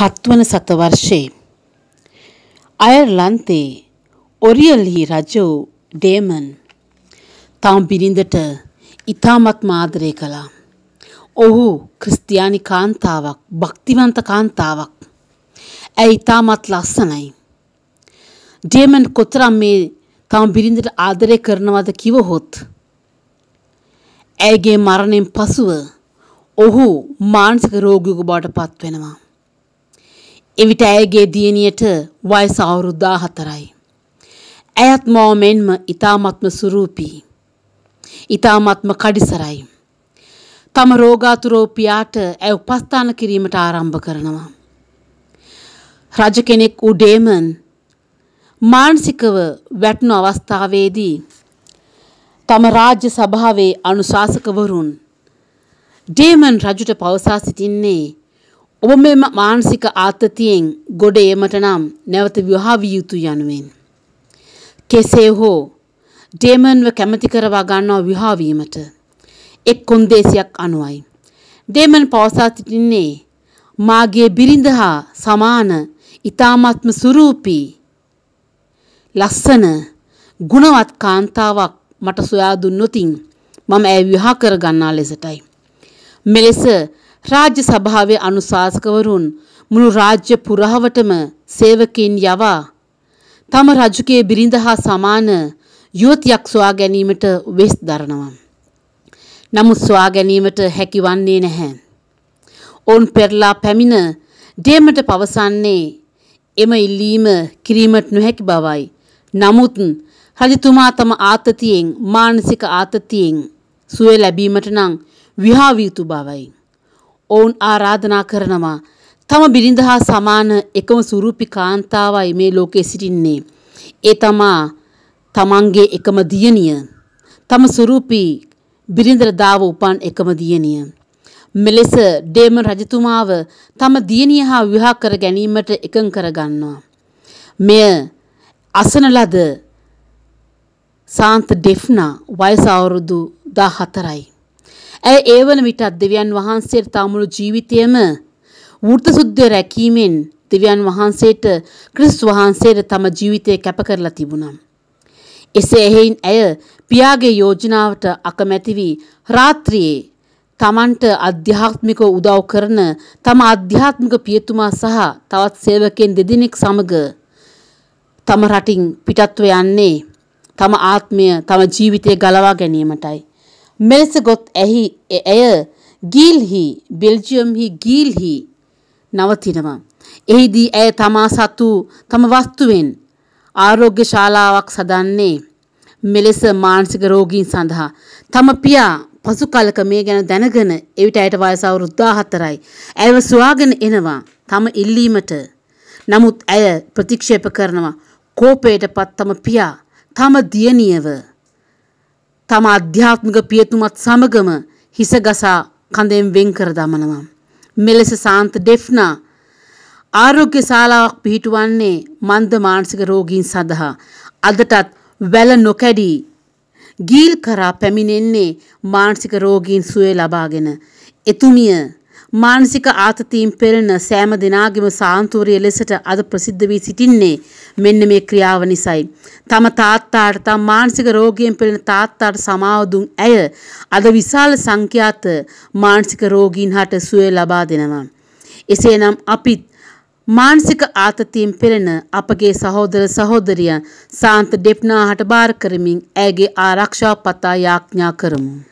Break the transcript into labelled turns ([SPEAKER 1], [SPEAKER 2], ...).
[SPEAKER 1] හත්වන සතවර්ෂයේ. අයර්ලන්තේ ඔරියල්හි රජ වූ ඩේමන් තම බිරිඳට ඉතාමත් මාදරය කළා. ඔහු ක්‍රිස්තියානි කාන්තාවක් භක්තිවන්ත කාන්තාවක්. ඇය ඉතාමත් ලස්සනයි. ඩේමන් කොතරම් මේ තම බිරිඳට ආදරය කරනවද කිවහොත්. ඇයගේ මරණයෙන් පසුව ඔහු මානසික රෝගියකු බවට පත්වෙනවා. එවිට ඇයගේ දියණියට වයස අවුරුදු 14යි. ඇයත් මව මෙන්ම ඊ타ත්ම සුරූපී. ඊ타ත්ම කඩිසරයි. තම රෝගාතුරෝ පියාට ඇය උපස්ථාන කිරීමට ආරම්භ කරනවා. රජ කෙනෙක් වූ ඩේමන් මානසිකව වැටුණු අවස්ථාවේදී තම රාජ්‍ය සභාවේ අනුශාසකවරුන් ඩේමන් රජුට පවසා සිටින්නේ ඔබ මෙම මානසික ආතතියෙන් ගොඩ ඒමට නම් නැවත විවාහවිය යුතු යනුවෙන්. කෙසේ හෝ ඩේමන්ව කැමති කරවා ගන්නවා විවාහවීමට එක් කොන්දේසියක් අනුවයි. ඩේමන් පවසා සිටින්නේ මාගේ බිරිඳ හා සමාන ඊ타මාත්ම සුරූපී ලස්සන ගුණවත් කාන්තාවක් මට සොයා දුන්නොතින් මම ඇය විවාහ කර ගන්නා ලෙසටයි. මෙලෙස රාජ්‍ය සභාවේ අනුශාසකවරුන් මුළු රාජ්‍ය පුරාවටම සේවකයන් යවා තම රජුගේ බිරිඳ හා සමාන යුවතියක් සොයා ගැනීමට වෙස් දරනවා. නමුත් සොයා ගැනීමට හැකි වන්නේ නැහැ. ඔවුන් පෙරලා පැමිණ ඩේමට පවසන්නේ එම ඉල්ලීම කිරීමට නොහැකි බවයි. නමුත් රජතුමා තම ආතතියෙන් මානසික ආතතියෙන් සුවය ලැබීමට නම් විහාවියුතු බවයි. ඔවුන් ආරාධනා කරනවා. තම බිරිඳ හා සමාන එකම සුරූපි කාන්තාවයි මේ ලෝකේ සිටින්නේ. ඒ තමා තමන්ගේ එකම දියණිය. තම සුරූපී බිරිඳට දාව උපන් එකම දියණිය. මෙලෙස ඩේමන් රජතුමාව තම දියණිය හා විවාහ කර ගැනීමට එකඟ කරගන්නවා. මෙය අසන ලද සාන්ත ඩෙෆ්නා වයස අවුරුදු 14යි. ඇය ඒවන විටත් දෙවියන් වහන්සේට තමළු ජීවිතයම වෘත සුද්ධිය රැකීමෙන් දෙවියන් වහන්සේට ක්‍රිස් වහන්සේට තම ජීවිතය කැප කරලා තිබුණා. එසේ එහෙයින් ඇය පියාගේ යෝජනාවට අකමැති වී රාත්‍රියේ තමන්ට අධ්‍යාත්මික උදව් කරන තම අධ්‍යාත්මික පියතුමා සහ තවත් සේවකයන් දෙදෙනෙක් සමග තම රටින් පිටත්ව යන්නේ තම ආත්මය තම ජීවිතය ගලවා ගැනීමටයි. මෙලෙසගොත් ඇහි ඇය ගිල්හි බෙල්ජියම්හි ගිල්හි නවතිනවා. එහිදී ඇය තමා සතු තම වස්තුවෙන් ආරෝග්‍ය ශාලාවක් සදන්නේ මෙලෙස මානසික රෝගීන් සඳහා තම පියා පසු කලක මේ ගැන දැනගෙන එවිට ඇයට වයස අවුරුදු 14යි. ඇයව සුවාගෙන එනවා තම ඉල්ලීමට. නමුත් ඇය ප්‍රතික්ෂේප කරනවා කෝපයටපත් තම පියා තම දියණියව තම අධ්‍යාත්මික පියතුමත් සමගම හිසගසා කඳෙන් වෙන් කර දමනවා. මෙලෙස සාන්ත ඩෙෆ්නා ආරෝග්‍ය ශාලාවක් පිහිටුවන්නේ මන්ද මානසික රෝගීන් සඳහා අදටත් වැල නොකැඩී ගීල් කරා පැමිණෙන්නේ මානසික රෝගීන් සුවය ලබාගෙන එතුමිය මානසික ආතතීන් පෙළෙන සෑම දෙනාගේම සාන්තුවරිය ලෙසට අද ප්‍රසිද්ධ වී සිටින්නේ මෙන්න මේ ක්‍රියාව නිසයි. තම තාත්තාට තම මානසික රෝගයෙන් පෙළෙන තාත්තාට සමාව දුන් ඇය අද විශාල සංඛ්‍යාත මානසික රෝගීන් හට සුවය ලබා දෙනවා. එසේනම් අපිත් මානසික ආතතියෙන් පෙළෙන අපගේ සහෝදර සහෝදරියන් සාන්ත ඩෙප්නාහට බාර කරමින් ඇගේ ආරක්ෂාව පතා යාඥා කරමු.